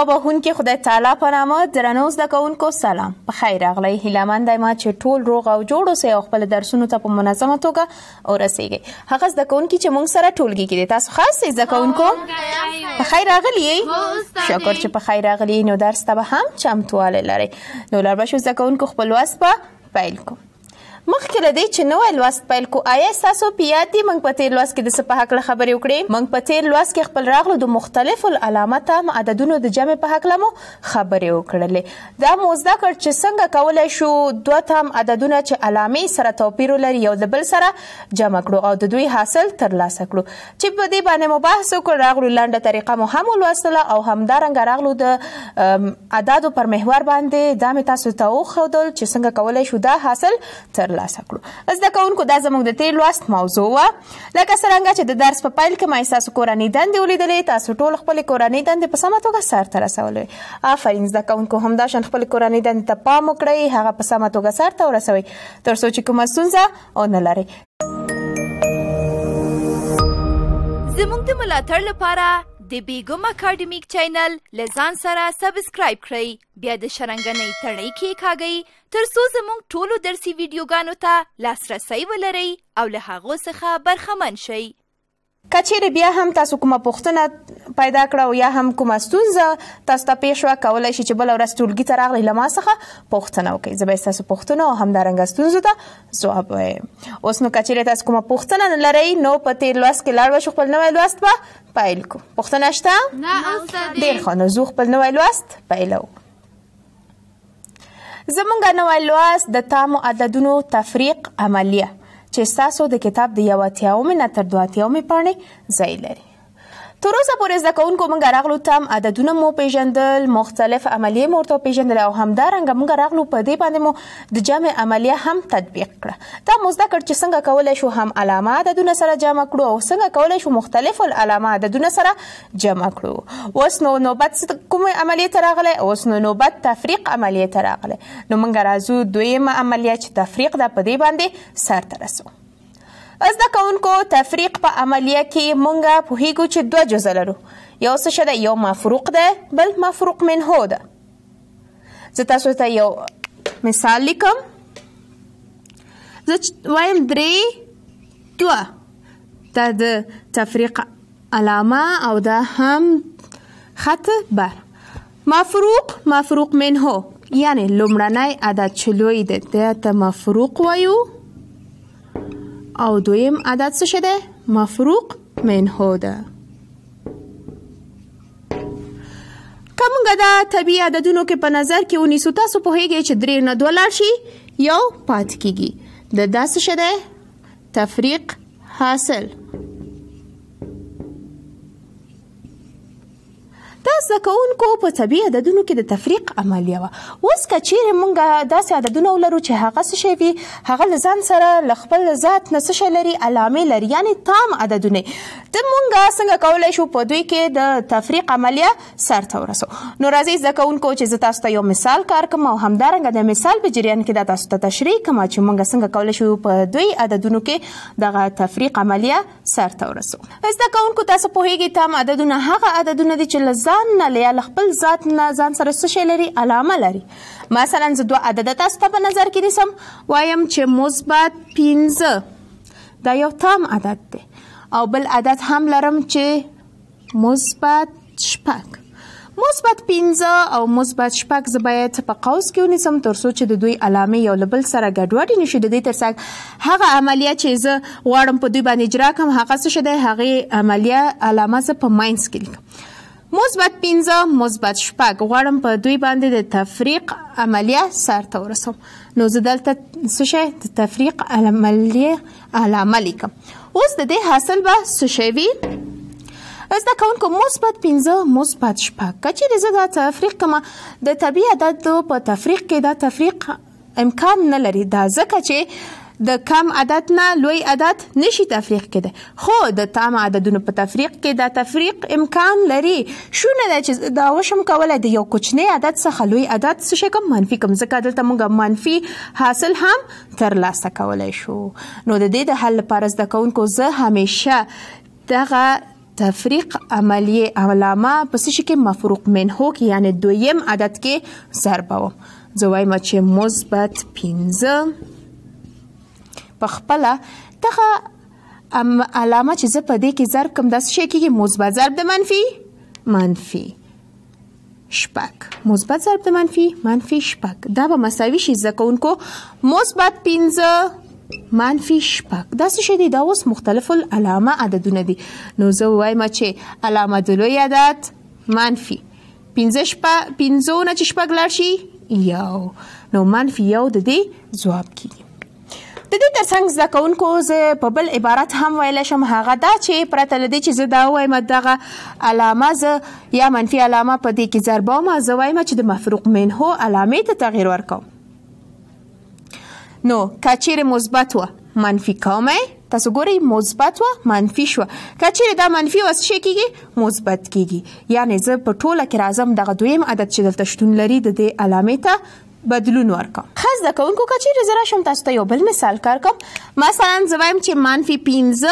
او بهونکې خدای تعالی په نامه درنو زده کوونکو سلام په خیر راغلی هیلمند ما چې ټول روغ او جوړ اوسئ او خپل درسونو ته په منظمه توګه ورسیږئ هغه زده کوونکي چې موږ سره ټولګي کې دي تاسو خاص زده کوونکو په خیر راغلی شکر چې په خیر راغلی نو درس ته به هم چمتوالی لرئ نو لر به شو زده کوونکو خپل وس په پیل کوو مخکې له دې چې نوې لوست پیل کو آیا تاسو په یاد دي موږ په تیر لوست کې د سپاحک له خبرې وکړې موږ په تیر لوست کې خپل راغلو د مختلفو علامات عددونو د جمع په حق لمو خبرې وکړلې دا مو زده کړ چې څنګه کولای شو دوه تام عددونه چې علامې سره توپیر لري یو د بل سره جمع کړو او د دوی حاصل ترلاسه کړو چې په دې باندې مو بحث وکړ راغلو لاندې طریقه مو هم ولوستله او همدارنګ راغلو د اعدادو پر محور باندې دا مې تاسو ته وښودل چې څنګه کولای شو دا حاصل ترلاسه ترلاسه کړو زده کوونکو دا زموږ د تیر لوست موضوع وه لکه څرنګه چې د درس په پیل کې ما ستاسو کورنۍ دندې ولیدلې تاسو ټول خپلې کورنۍ دندې په سمه توګه سرته رسولې آفرین زده کوونکو همداشان خپلې کورنۍ دندې ته پام وکړئ هغه په سمه توګه سرته ورسوئ تر څو چې کومه ستونزه ونه لرئ زموږ د ملاتړ لپاره د بیګم اکیډمیک چینل لزان سره سبسکرایب کړئ بیا د شرنګنۍ تړۍ کې کاږئ ترڅو زموږ ټولو درسي ویډیوګانو ته لاسرسی ولرئ او له هغو څخه برخمن شئ کچېره بیا هم تاسو کومه پوښتنه پیدا کړه او یا هم کومه ستونزه تاسو ته پیښ وکولای شئ چې بل ورځ ټولګي ته راغلی لمه څخه پوښتنه وکړئ زه به تاسو پوښتنه او هم دارنګ ستونزو ته ځواب وایم اوس نو کچېره تاسو کومه پوښتنه نه لرئ نو په تیر لوست کې لاړ وشو خپل نوې لوست به پیل کو پوښتنه شته نه اوس ډیر خو نو زه خپل نوې لوست پیلو زمونږ نوې لوست د تامو عددونو تفریق عملیه چې تاسو د کتاب د یو اتیاومې نه تر دوه اتیاومې پاڼې ځای لري تر اوسه پورې زده کوونکو مونږ راغلو تم عددونه مو پیژندل مختلف عملیې مو ورته پیژندل او همدارنګه مونږ راغلو په دې باندې مو د جمع عملیه هم تطبیق کړه دا مو زده کړ چې څنګه کولای شو هم علامه عددونه سره جمع کړو او څنګه کولای شو مختلف العلامه عددونه سره جمع کړو اوس نو نوبت کوم عملیې ته راغلی اوس نو نوبت تفریق عملیې ته راغلی نو مونږ راځو دویمه عملیه چې تفریق ده په دې باندې سرته رسو زده کوونکو تفریق په عملیه کې مونږه پوهیږو چې دوه جزه لرو یو څه شی یو مفروق ده بل مفروق منه ده زه تاسو ته یو مثال لیکم زه وایم درې دوه دا د تفریق علامه او دا هم خط بر مفروق مفروق منه یعنی لومړنی عدد چې لوی ده دې ته مفروق وایو او دویم عدد څه شده مفروق منه ده کوم غدا طبي عددونو کې په نظر کې ونیسو تاسو په هیګه چې درې نه دوه لار شي یو پات کیږي د داس شده تفریق حاصل دا زده کوونکو په طبي عددونو کې د تفریق عملیه وه اوس که چیرې مونږ داسې عددونه ولرو چې هغه څه شی وي هغه له ځان سره له خپل ذات نه څه شی لري علامې لري یعنې تام عددونه د مونږه څنګه کولای شو په دوی کې د تفریق عملیه سرته ورسو نو راځي ځکهونکو چې زه تاسو ته یو مثال کار کوم او همدارنګه د مثال په جریان کې دا تاسو ته تشریح کوم چې مونږه څنګه کولای شو په دوی عددونو کې دغه تفریق عملیه سرته ورسو زده کوونکو تاسو په هیګي تام عددونه هغه عددونه دي چې لزان نه یا خپل ذات نه ځان سره څه شی لري علامه لري مثلا زه دوه عدد تاسو ته په نظر کې نیسم وایم چې مثبت 15 دا یو تام عدد دی او بل عدد هم لرم چې مثبت شپږ مثبت 15 او مثبت شپږ زه باید په قوس کې ونیسم ترڅو چې د دوی علامې یو لبل سره ګډوډ نشي د دې ترڅنګ هغه عملیه چې زه غواړم په دوی باندې اجرا کوم هغه څه شته هغه عملیه علامه زه په ماینس کې لیکم مثبت 15 مثبت شپږ غواړم په دوی باندې د تفریق عملیه سرته ورسوم نو زه دلته څه شی د تفریق عملیه علامه لیکم اوس د دې حاصل به څه شی وي زده کوونکو مثبت 15 مثبت شپږ کچې زه دا تفریق کوم د طبیعي عددو په تفریق کې دا تفریق امکان نه لري دا ځکه چې د کم عدد نه لوی عدد نشي تفریق کېده خو د تام عددونو په تفریق کې دا تفریق امکان لري شونه ده چې دا وشم کولای د یو کوچنی عدد څخه لوی عدد څه کوم منفي کوم ځکه دلته موږ منفي حاصل هم تر لاسه کولای شو نو د دې د حل لپاره زده کوونکو زه همیشه دغه تفریق عملیه علامه په څه کې مفروق منهو کې یعنی دویم عدد کې ضربه و زه وایم چې مثبت 15 په خپل دغه علامه چې زه په دې کې ضرب کوم داس شی کېږي مثبت ضرب د منفي منفي شپږ مثبت ضرب د منفي منفي شپږ دا به مساوي شي زده کوونکو مثبت پنځه منفي شپږ داسې شی دی دا اوس مختلف العلامه عددونه دي نو زه وایم چې علامه د لوی عدد منفي پنځه شپه پنځو نه چې شپږ لاړ شي یو نو منفي یو د دې ځواب کیږي د دې ترڅنګ زده کوونکو زه په بل عبارت هم ویلی شم هغه دا چې پرته له دې چې زه دا ووایم دغه علامه زه یا منفي علامه په دې کې ضربه ومه زه وایم چې د مفروق منهو علامې ته تغییر ورکوم نو که چیرې مثبت وه منفي کومی تاسو ګورئ مثبت وه منفي شوه که چیرې دا منفي وه څه کیږي مثبت کیږي یعنې زه په ټوله کې راځم دغه دویم عدد چې دلته شتون لري د دې علامې ته بدلون ورکم خزه کوونکو کچې زرا شم تاسو ته یو بل مثال کار کوم مثلا زوایم چې منفي 15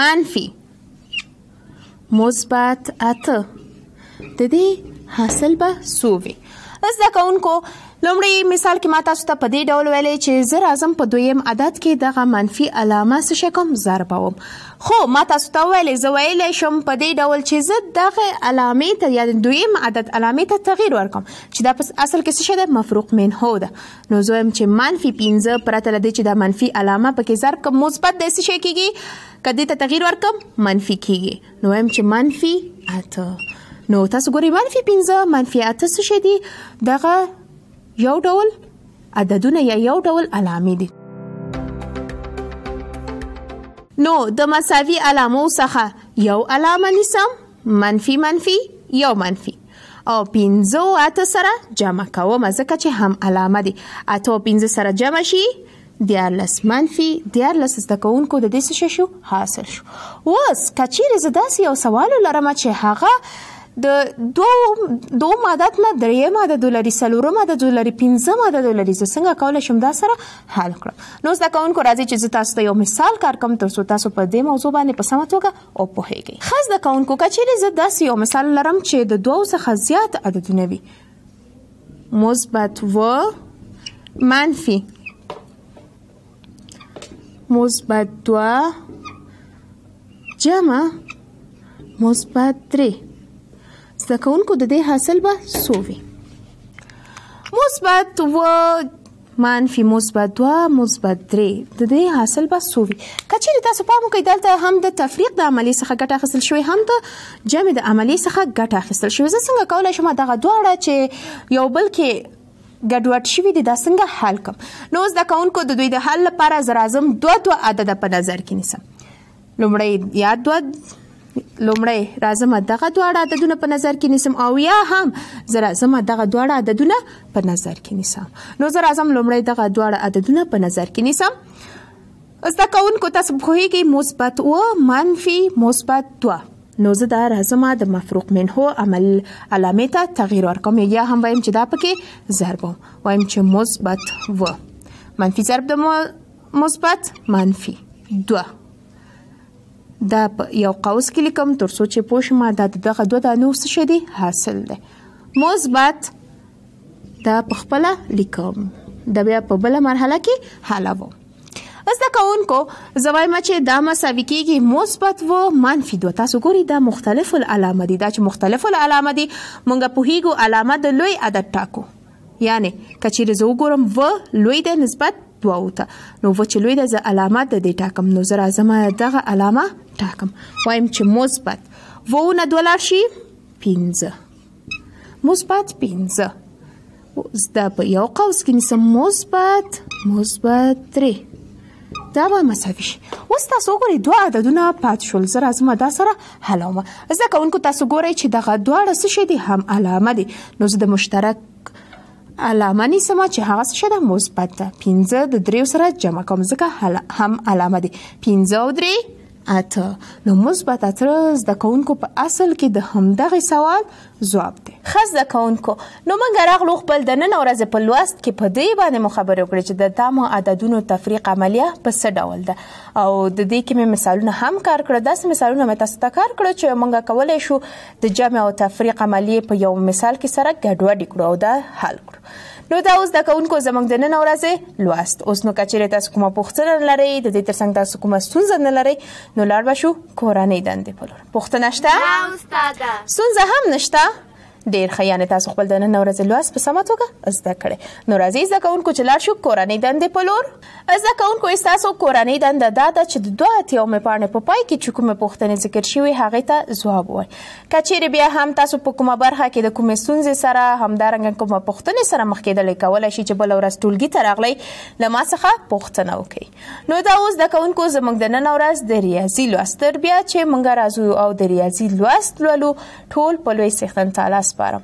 منفي مثبت اته د دې حاصل به سووي زده کوونکو لومړی مثال کې ما تاسو ته په دې ډول ویلې چې زه راځم په دویم عدد کې دغه منفي علامه څه شي کوم ضربوم خو ما تاسو ته ویلې زه ویلې شم په دې ډول چې زه دغه علامې ته یعنی دویم عدد علامې ته تغیر ورکوم چې دا پس اصل کې څه شی ده مفروق منه ده نو زه هم چې منفي 15 پرته لدې چې دا منفي علامه پکې ضرب کوم مثبت د څه شي کېږي کدی ته تغیر ورکوم منفي کېږي نو هم چې منفي اته نو تاسو ګورئ منفي 15 منفي اته څه شي دي دغه یو ډول عددونه یا یو ډول علامې دي نو د مساوي علامو څخه یو علامه نیسم منفي منفي یو منفي او پنځو اته سره جمع کوم ځکه چې هم علامه دي اته او پنځه سره جمع شي دیارلس منفي دیارلس زده کوونکو د دې څه شو حاصل شو اوس کچیر زه داسې یو سوال لرم چې هغه د دوه دوه مادات نه درې ماده دولاري سلور ماده دولاري پنځه ماده دولاري څنګه کولای شم دا سره حل کړم نو زده کوونکو راځي چې زه تاسو ته یو مثال کار کوم ترڅو تاسو په دې موضوع باندې په سمه توګه او پوهیږئ خاص زده کوونکو کچېره زه داسې یو مثال لرم چې د دوه څخه زیات عددونه وي مثبت و منفی مثبت دو جمع مثبت 3 زده کوونکو د دې حاصل به څو وي مثبت و منفي مثبت 2 مثبت 3 د دې حاصل به سووي کچېره تاسو پام وکړئ دلته هم د تفریق د عملی څخه ګټه اخیستل شوی هم د جمع د عملی څخه ګټه اخیستل شوی زه څنګه کولای شم دغه دواړه چې یو بل کې ګډوډ شوي دي دا څنګه حل کوم نو زده کوونکو د دوی د حل لپاره زرازم دوه دوه عدد په نظر کې نیسم لومړی یا دوه لومړی راځم دغه دواړه عددونه په نظر کې نیسم او یا هم زه راځم دغه دواړه عددونه په نظر کې نیسم نو زه راځم لومړی دغه دواړه عددونه په نظر کې نیسم زده کوونکو تاسو پوهیږئ مثبت اوه منفي مثبت دوه نو زه دا رازمه د مفروق منه عمل علامې ته تغییر ورکوم یا هم وایم چې دا پکې ضرب وایم چې مثبت و منفي ضرب د مثبت منفي دوه دا په یو قوس کې لیکم ترڅو چې پوه شم دا دغه دوه دانو څه شي دي حاصل دي مثبت دا په خپل لیکم د بیا په بل مرحله کې حلوو زده کوونکو زوایم چې دا مساوي کېږي مثبت و منفي دوه تاسو ګوري دا مختلف العلامه دي دا چې مختلف العلامه دي مونږ په هیګو علامه د لوی عدد ټاکو یعنی کچېره زه وګورم و لوی د نسبت دوو ته نو وچ لوی د علامات د دې ټاکم نو زه راځم دغه علامه ټاکم وایم چې مثبت وو نه دولار شي پنځه مثبت پنځه اوس دا په یو قوس کې نیسم مثبت مثبت درې دا به مساوي شي اوس تاسو وګورئ دوه عددونه پات شول زه راځم دا سره حلومه زده کوونکو تاسو ګورئ چې دغه دواړه څه شی دي هم علامه دي نو زه د مشترک علامه نیسمه چې هغه څه شته مثبت ده 15 د 3 سره جمع کوم ځکه هم علامه دي 15 او 3 اته نو مثبت اعتراض د کونکو په اصل کې د همدغه سوال ځواب دی خاص د کونکو نو موږ راغلو خپل د نن ورځ په لوست کې په دې باندې مو خبرې وکړې چې د تامو عددونو تفریق عملیه په څه ډول ده او د دې کې مې مثالونه هم کار کړ داسې مثالونه مې تاسو ته کار کړ چې موږ کولای شو د جمع او تفریق عملیه په یو مثال کې سره ګډوډ کړو او دا حل کړو نو دا اوس د کونکو زمنګ د نن ورځې لوست اوس نو کچېره تاسو کومه پوښتنه لرئ د دې ترڅنګ تاسو کومه ستونزه نه لرئ نو لاړ بشو کورانې دندې په لور پوښتنه شته نه استاد ستونزه هم نشته ډیر ښه یعنی تاسو خپل د نن ورځې لوست په سمه توګه زده کړئ نو راځي زده کوونکو چې لاړ شو کورنۍ دندې په لور زده کوونکو تاسو کورنۍ دنده دا ده چې د دوه اتیا مې پاڼې په پای کې چې کومه پوښتنه ذکر شوی هغه ته ځواب وای کچېر بیا هم تاسو په کومه برخه کې د کومې سونځ سره همدارنګ کومه پوښتنه سره مخ کېدل کولای شي چې بل ورځ ټولګي ته راغلی لما څخه پوښتنه وکړي نو دا اوس د کوونکو زموږ د نن ورځ د ریاضي لوستر بیا چې مونږ راځو او د ریاضي لوست لولو ټول په لوی سیختن تعالی وسپارم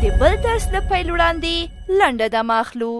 د بل درس د پیل وړاندې لنډه د ماخلو